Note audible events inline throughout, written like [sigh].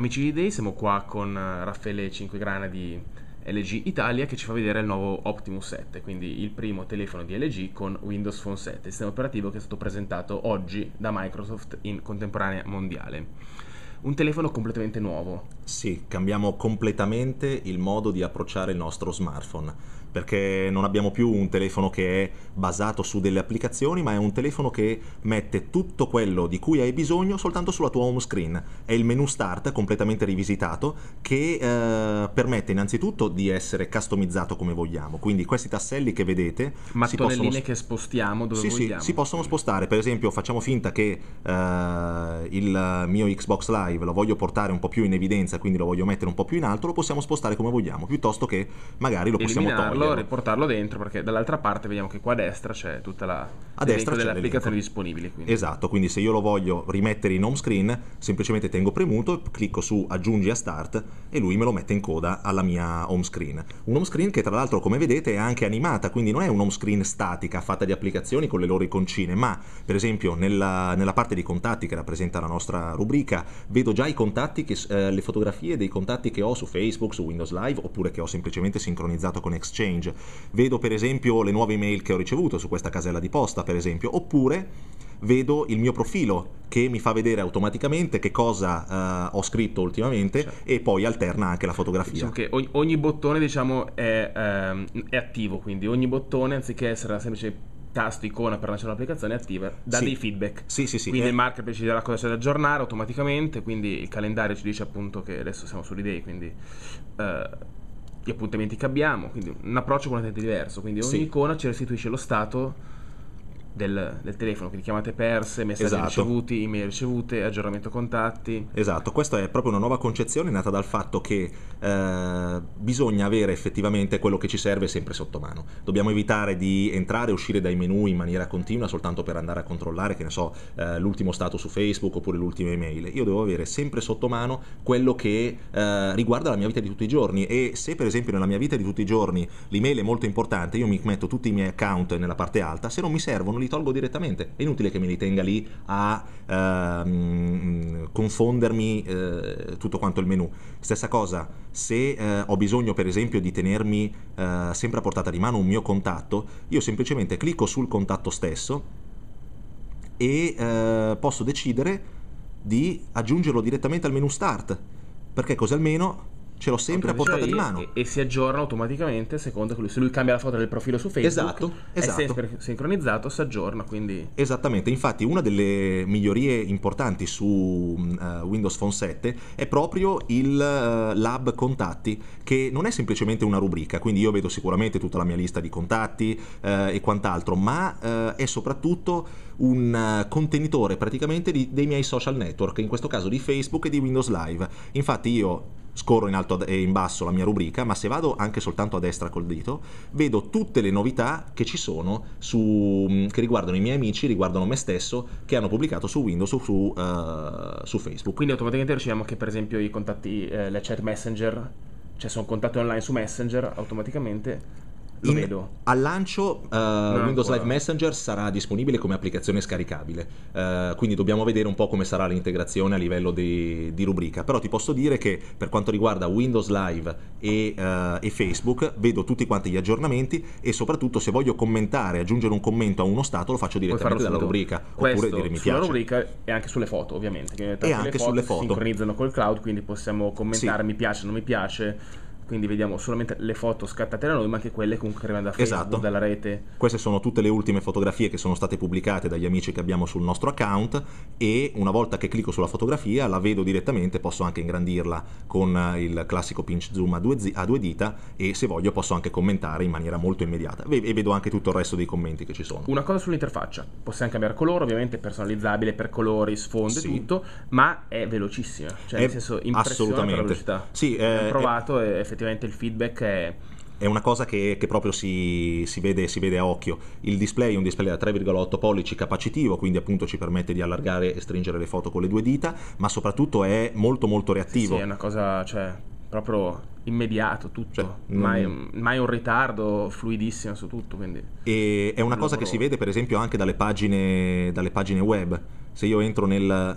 Amici di Day, siamo qua con eh, Raffaele Cinquegrana di LG Italia che ci fa vedere il nuovo Optimus 7, quindi il primo telefono di LG con Windows Phone 7, il sistema operativo che è stato presentato oggi da Microsoft in contemporanea mondiale un telefono completamente nuovo. Sì, cambiamo completamente il modo di approcciare il nostro smartphone perché non abbiamo più un telefono che è basato su delle applicazioni, ma è un telefono che mette tutto quello di cui hai bisogno soltanto sulla tua home screen. È il menu start completamente rivisitato che eh, permette innanzitutto di essere customizzato come vogliamo. Quindi questi tasselli che vedete, Ma sono le linee che spostiamo dove sì, vogliamo. Sì, si possono spostare. Per esempio, facciamo finta che eh, il mio Xbox Live lo voglio portare un po' più in evidenza, quindi lo voglio mettere un po' più in alto, lo possiamo spostare come vogliamo, piuttosto che magari lo possiamo togliere riportarlo, riportarlo, dentro perché dall'altra parte vediamo che qua a destra c'è tutta la a destra delle applicazioni disponibili. Quindi. Esatto, quindi se io lo voglio rimettere in home screen semplicemente tengo premuto, clicco su aggiungi a start e lui me lo mette in coda alla mia home screen. Un home screen che tra l'altro come vedete è anche animata, quindi non è un home screen statica fatta di applicazioni con le loro iconcine, ma per esempio nella, nella parte di contatti che rappresenta la nostra rubrica vedo già i contatti, che, eh, le fotografie dei contatti che ho su Facebook, su Windows Live oppure che ho semplicemente sincronizzato con Exchange Exchange. Vedo per esempio le nuove email che ho ricevuto su questa casella di posta, per esempio, oppure vedo il mio profilo che mi fa vedere automaticamente che cosa uh, ho scritto ultimamente certo. e poi alterna anche la fotografia. Diciamo che ogni, ogni bottone diciamo, è, ehm, è attivo, quindi ogni bottone anziché essere una semplice tasto, icona per lanciare l'applicazione attiva, dà sì. dei feedback. Sì, sì, sì. Quindi eh. il marker deciderà cosa c'è cioè da aggiornare automaticamente, quindi il calendario ci dice appunto che adesso siamo sull'idea, quindi... Eh, gli appuntamenti che abbiamo, quindi un approccio completamente diverso, quindi ogni sì. icona ci restituisce lo stato del, del, telefono, quindi chiamate perse, messaggi esatto. ricevuti, email ricevute, aggiornamento contatti. Esatto, questa è proprio una nuova concezione nata dal fatto che eh, bisogna avere effettivamente quello che ci serve sempre sotto mano. Dobbiamo evitare di entrare e uscire dai menu in maniera continua soltanto per andare a controllare, che ne so, eh, l'ultimo stato su Facebook oppure l'ultima email. Io devo avere sempre sotto mano quello che eh, riguarda la mia vita di tutti i giorni e se per esempio nella mia vita di tutti i giorni l'email è molto importante, io mi metto tutti i miei account nella parte alta, se non mi servono li tolgo direttamente. È inutile che me li tenga lì a ehm, confondermi eh, tutto quanto il menu. Stessa cosa, se eh, ho bisogno per esempio di tenermi eh, sempre a portata di mano un mio contatto, io semplicemente clicco sul contatto stesso e eh, posso decidere di aggiungerlo direttamente al menu start, perché così almeno ce l'ho sempre a portata di mano. E, e, si aggiorna automaticamente secondo che lui, se lui cambia la foto del profilo su Facebook. Esatto, esatto. È sempre sincronizzato, si aggiorna quindi. Esattamente, infatti una delle migliorie importanti su uh, Windows Phone 7 è proprio il uh, lab contatti, che non è semplicemente una rubrica, quindi io vedo sicuramente tutta la mia lista di contatti uh, e quant'altro, ma è soprattutto un contenitore praticamente di, dei miei social network, in questo caso di Facebook e di Windows Live. Infatti io scorro in alto e eh, in basso la mia rubrica, ma se vado anche soltanto a destra col dito, vedo tutte le novità che ci sono su, mm, che riguardano i miei amici, riguardano me stesso, che hanno pubblicato su Windows o su, uh, su Facebook. Quindi automaticamente riceviamo anche per esempio i contatti, eh, le chat messenger, cioè sono contatti online su messenger automaticamente lo in, vedo. Al lancio uh, eh, no, Windows Live Messenger sarà disponibile come applicazione scaricabile, uh, quindi dobbiamo vedere un po' come sarà l'integrazione a livello di, di, rubrica, però ti posso dire che per quanto riguarda Windows Live e, uh, e, Facebook vedo tutti quanti gli aggiornamenti e soprattutto se voglio commentare, aggiungere un commento a uno stato lo faccio direttamente dalla rubrica, Questo, oppure dire mi piace. rubrica e anche sulle foto ovviamente, che e anche foto sulle foto si sincronizzano col cloud, quindi possiamo commentare sì. mi piace, non mi piace quindi vediamo solamente le foto scattate da noi, ma anche quelle comunque che arrivano da Facebook, esatto. dalla rete. Queste sono tutte le ultime fotografie che sono state pubblicate dagli amici che abbiamo sul nostro account e una volta che clicco sulla fotografia la vedo direttamente, posso anche ingrandirla con il classico pinch zoom a due, zi- a due dita e se voglio posso anche commentare in maniera molto immediata e vedo anche tutto il resto dei commenti che ci sono. Una cosa sull'interfaccia, possiamo cambiare colore, ovviamente personalizzabile per colori, sfondo e sì. tutto, ma è velocissima, cioè è nel senso impressionante la velocità. Sì, è, eh, provato è, eh, effettivamente effettivamente il feedback è è una cosa che, che proprio si, si, vede, si, vede, a occhio. Il display è un display da 3,8 pollici capacitivo, quindi appunto ci permette di allargare e stringere le foto con le due dita, ma soprattutto è molto molto reattivo. Sì, è una cosa, cioè, proprio immediato tutto, cioè, mai, non... mai, un ritardo, fluidissimo su tutto. Quindi... E è una cosa che si vede per esempio anche dalle pagine, dalle pagine web. Se io entro nel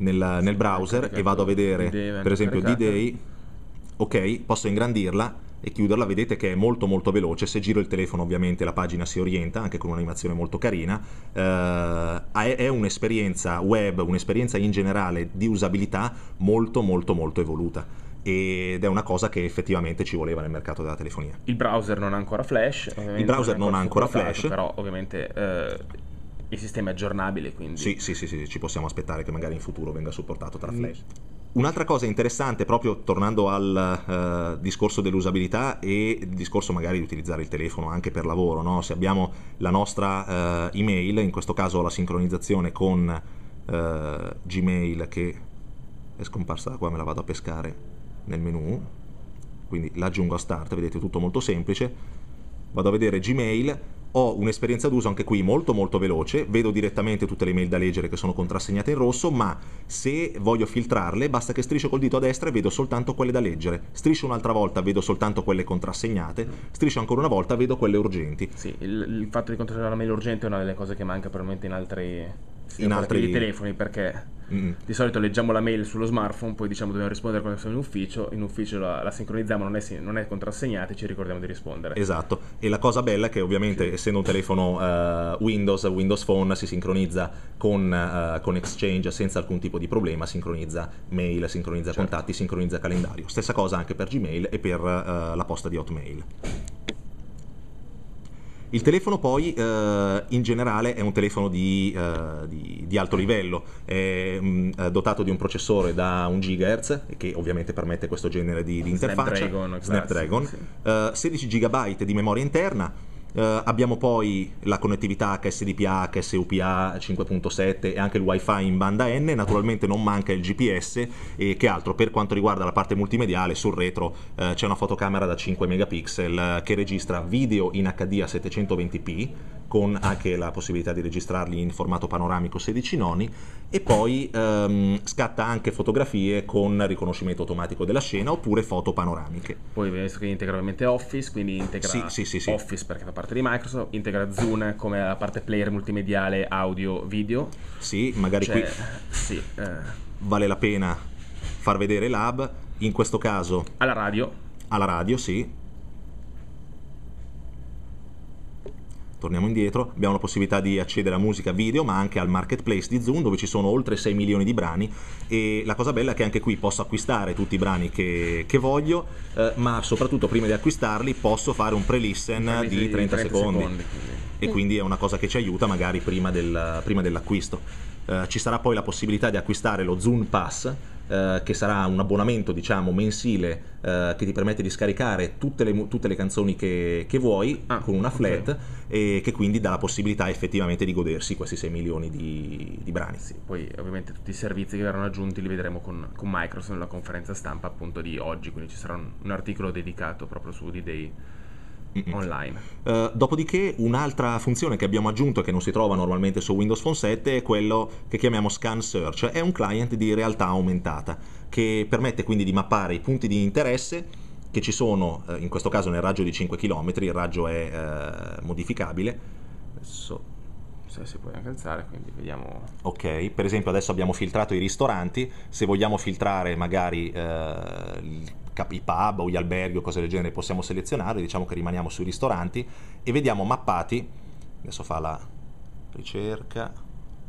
nel, nel browser e vado a vedere per esempio D-Day, ok, posso ingrandirla e chiuderla, vedete che è molto molto veloce, se giro il telefono ovviamente la pagina si orienta anche con un'animazione molto carina, uh, eh, è, è un'esperienza web, un'esperienza in generale di usabilità molto molto molto evoluta ed è una cosa che effettivamente ci voleva nel mercato della telefonia. Il browser non ha ancora flash, il browser non, non ha ancora flash, però ovviamente eh, il sistema è aggiornabile, quindi. Sì, sì, sì, sì, ci possiamo aspettare che magari in futuro venga supportato tra mm. Flash. Un'altra cosa interessante, proprio tornando al uh, discorso dell'usabilità e il discorso magari di utilizzare il telefono anche per lavoro, no? se abbiamo la nostra uh, email, in questo caso la sincronizzazione con uh, Gmail che è scomparsa da qua, me la vado a pescare nel menu, quindi l'aggiungo a start, vedete tutto molto semplice, vado a vedere Gmail, ho un'esperienza d'uso anche qui molto molto veloce, vedo direttamente tutte le mail da leggere che sono contrassegnate in rosso, ma se voglio filtrarle basta che striscio col dito a destra e vedo soltanto quelle da leggere, striscio un'altra volta, vedo soltanto quelle contrassegnate, striscio ancora una volta, vedo quelle urgenti. Sì, il, il fatto di controllare una mail urgente è una delle cose che manca probabilmente in altri sì, in altri i telefoni perché Mm. Di solito leggiamo la mail sullo smartphone, poi diciamo dobbiamo rispondere quando siamo in ufficio, in ufficio la, la sincronizziamo, non è, non è contrassegnata e ci ricordiamo di rispondere. Esatto, e la cosa bella è che ovviamente sì. essendo un telefono uh, Windows, Windows Phone si sincronizza con, uh, con, Exchange senza alcun tipo di problema, sincronizza mail, sincronizza certo. contatti, sincronizza calendario. Stessa cosa anche per Gmail e per uh, la posta di Hotmail. Il telefono poi eh, in generale è un telefono di, eh, di, di alto livello, è mh, mm, eh, dotato di un processore da 1 GHz che ovviamente permette questo genere di, di interfaccia, Snapdragon, Snapdragon, sì. eh, 16 GB di memoria interna, Uh, abbiamo poi la connettività HSDPA, HSUPA 5.7 e anche il wifi in banda N, naturalmente non manca il GPS e che altro per quanto riguarda la parte multimediale sul retro uh, c'è una fotocamera da 5 megapixel uh, che registra video in HD a 720p con anche la possibilità di registrarli in formato panoramico 16 noni e poi ehm, scatta anche fotografie con riconoscimento automatico della scena oppure foto panoramiche. Poi abbiamo visto che integra ovviamente Office, quindi integra sì, sì, sì, sì. Office perché fa parte di Microsoft, integra Zoom come la parte player multimediale audio video. Sì, magari cioè, qui sì, eh. vale la pena far vedere l'hub, in questo caso alla radio. Alla radio, sì, torniamo indietro, abbiamo la possibilità di accedere a musica video, ma anche al marketplace di Zoom dove ci sono oltre 6 milioni di brani e la cosa bella è che anche qui posso acquistare tutti i brani che, che voglio, eh, ma soprattutto prima di acquistarli posso fare un pre-listen, un pre di 30, secondi. secondi e quindi è una cosa che ci aiuta magari prima, del, prima dell'acquisto. Eh, ci sarà poi la possibilità di acquistare lo Zoom Pass, eh, che sarà un abbonamento diciamo mensile eh, che ti permette di scaricare tutte le, tutte le canzoni che, che vuoi ah, con una flat okay. e che quindi dà la possibilità effettivamente di godersi questi 6 milioni di, di brani. Sì, poi ovviamente tutti i servizi che verranno aggiunti li vedremo con, con Microsoft nella conferenza stampa appunto di oggi, quindi ci sarà un, un articolo dedicato proprio su D-Day Mm-mm. online. Uh, dopodiché un'altra funzione che abbiamo aggiunto e che non si trova normalmente su Windows Phone 7 è quello che chiamiamo Scan Search, è un client di realtà aumentata che permette quindi di mappare i punti di interesse che ci sono, eh, in questo caso nel raggio di 5 km, il raggio è eh, modificabile. Adesso so se puoi anche alzare, quindi vediamo. Ok, per esempio adesso abbiamo filtrato i ristoranti, se vogliamo filtrare magari eh, i pub o gli alberghi o cose del genere possiamo selezionare, diciamo che rimaniamo sui ristoranti e vediamo mappati, adesso fa la ricerca,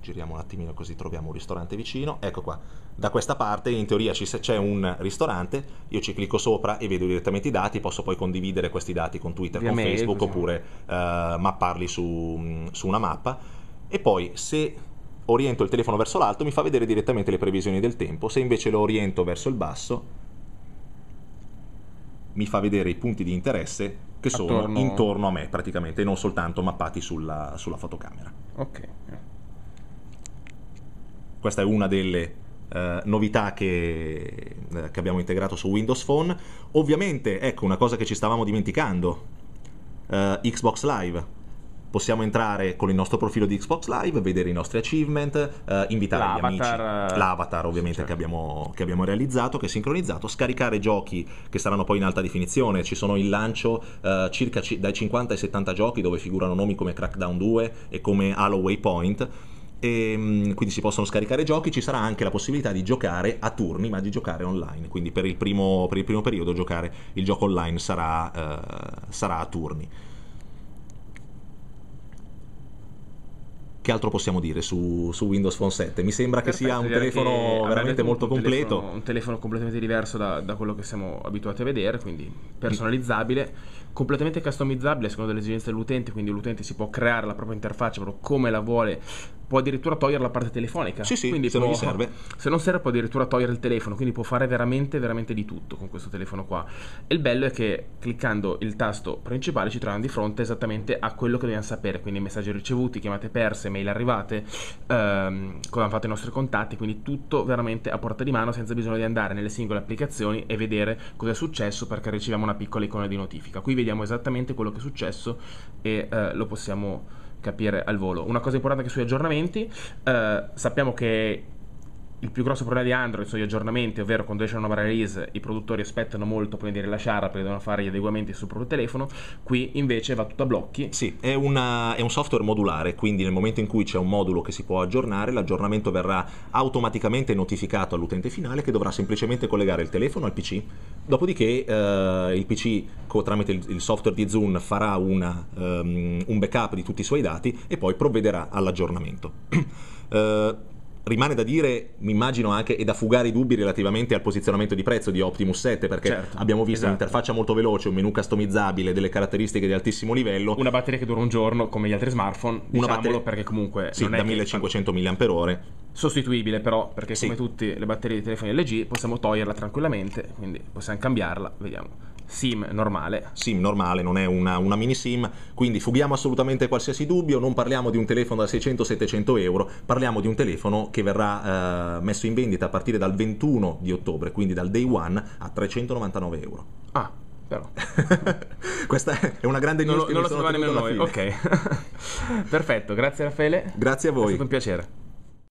giriamo un attimino così troviamo un ristorante vicino, ecco qua, da questa parte in teoria c'è un ristorante, io ci clicco sopra e vedo direttamente i dati, posso poi condividere questi dati con Twitter, Via con mail, Facebook così. oppure uh, mapparli su, su una mappa e poi se oriento il telefono verso l'alto mi fa vedere direttamente le previsioni del tempo, se invece lo oriento verso il basso mi fa vedere i punti di interesse che sono intorno a me praticamente, non soltanto mappati sulla, sulla fotocamera. Ok. Questa è una delle Uh, novità che, uh, che, abbiamo integrato su Windows Phone. Ovviamente, ecco una cosa che ci stavamo dimenticando, uh, Xbox Live possiamo entrare con il nostro profilo di Xbox Live, vedere i nostri achievement, eh, invitare L'avatar, gli amici, l'avatar eh, ovviamente certo. che, abbiamo, che, abbiamo, realizzato, che è sincronizzato, scaricare giochi che saranno poi in alta definizione, ci sono in lancio eh, circa c- dai 50 ai 70 giochi dove figurano nomi come Crackdown 2 e come Halo Waypoint. E, ehm, quindi si possono scaricare giochi, ci sarà anche la possibilità di giocare a turni, ma di giocare online. Quindi per il primo, per il primo periodo giocare il gioco online sarà, eh, sarà a turni. che altro possiamo dire su, su Windows Phone 7? Mi sembra Perfetto, che sia un telefono veramente un, molto un completo. Telefono, un telefono completamente diverso da, da, quello che siamo abituati a vedere, quindi personalizzabile, completamente customizzabile secondo le esigenze dell'utente, quindi l'utente si può creare la propria interfaccia proprio come la vuole può addirittura togliere la parte telefonica. Sì, sì, quindi se può, non gli serve. Se non serve può addirittura togliere il telefono, quindi può fare veramente, veramente di tutto con questo telefono qua. E il bello è che cliccando il tasto principale ci troviamo di fronte esattamente a quello che dobbiamo sapere, quindi messaggi ricevuti, chiamate perse, mail arrivate, ehm, cosa hanno fatto i nostri contatti, quindi tutto veramente a porta di mano senza bisogno di andare nelle singole applicazioni e vedere cosa è successo perché riceviamo una piccola icona di notifica. Qui vediamo esattamente quello che è successo e eh, lo possiamo capire al volo. Una cosa importante anche sugli aggiornamenti, eh, sappiamo che il più grosso problema di Android sono gli aggiornamenti, ovvero quando esce una nuova release i produttori aspettano molto prima di rilasciarla perché devono fare gli adeguamenti sul proprio telefono, qui invece va tutto a blocchi. Sì, è, una, è, un software modulare, quindi nel momento in cui c'è un modulo che si può aggiornare, l'aggiornamento verrà automaticamente notificato all'utente finale che dovrà semplicemente collegare il telefono al PC, dopodiché eh, il PC co- tramite il, il, software di Zoom farà una, um, un backup di tutti i suoi dati e poi provvederà all'aggiornamento. [clears throat] eh, rimane da dire, mi immagino anche, e da fugare i dubbi relativamente al posizionamento di prezzo di Optimus 7, perché certo, abbiamo visto esatto. un'interfaccia molto veloce, un menu customizzabile, delle caratteristiche di altissimo livello. Una batteria che dura un giorno, come gli altri smartphone, una batteria perché comunque... Sì, da 1500 che... mAh. Sostituibile però, perché sì. come tutte le batterie di telefoni LG possiamo toglierla tranquillamente, quindi possiamo cambiarla, vediamo SIM normale. SIM normale, non è una, una, mini SIM, quindi fughiamo assolutamente qualsiasi dubbio, non parliamo di un telefono da 600-700 euro, parliamo di un telefono che verrà eh, messo in vendita a partire dal 21 di ottobre, quindi dal day one, a 399 euro. Ah, però. [laughs] Questa è una grande news non, che lo sono nemmeno noi. Ok. [laughs] Perfetto, grazie Raffaele. Grazie a voi. È stato un piacere.